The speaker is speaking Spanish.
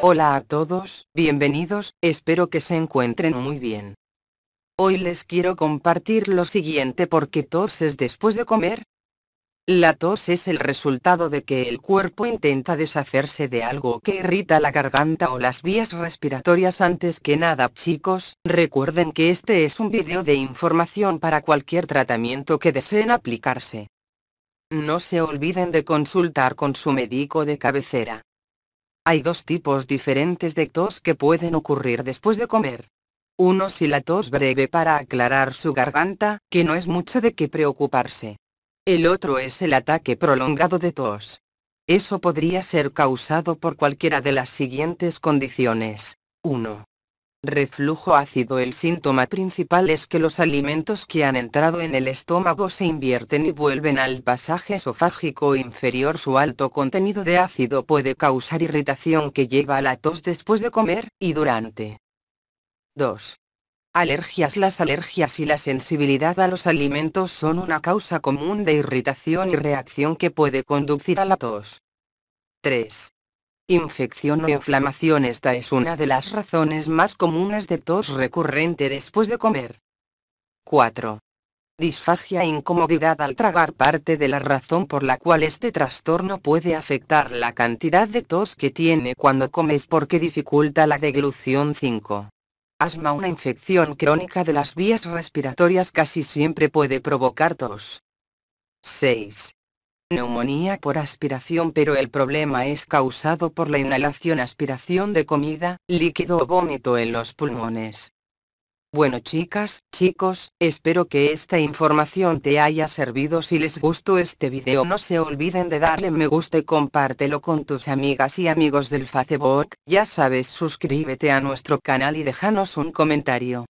Hola a todos, bienvenidos, espero que se encuentren muy bien. Hoy les quiero compartir lo siguiente porque tos es después de comer. La tos es el resultado de que el cuerpo intenta deshacerse de algo que irrita la garganta o las vías respiratorias antes que nada chicos, recuerden que este es un video de información para cualquier tratamiento que deseen aplicarse. No se olviden de consultar con su médico de cabecera. Hay dos tipos diferentes de tos que pueden ocurrir después de comer. Uno si la tos breve para aclarar su garganta, que no es mucho de qué preocuparse. El otro es el ataque prolongado de tos. Eso podría ser causado por cualquiera de las siguientes condiciones. 1 reflujo ácido El síntoma principal es que los alimentos que han entrado en el estómago se invierten y vuelven al pasaje esofágico inferior Su alto contenido de ácido puede causar irritación que lleva a la tos después de comer, y durante. 2. Alergias Las alergias y la sensibilidad a los alimentos son una causa común de irritación y reacción que puede conducir a la tos. 3. Infección o inflamación esta es una de las razones más comunes de tos recurrente después de comer. 4. Disfagia e incomodidad al tragar parte de la razón por la cual este trastorno puede afectar la cantidad de tos que tiene cuando comes porque dificulta la deglución 5. Asma una infección crónica de las vías respiratorias casi siempre puede provocar tos. 6 neumonía por aspiración pero el problema es causado por la inhalación aspiración de comida, líquido o vómito en los pulmones. Bueno chicas, chicos, espero que esta información te haya servido si les gustó este video no se olviden de darle me gusta y compártelo con tus amigas y amigos del Facebook, ya sabes suscríbete a nuestro canal y déjanos un comentario.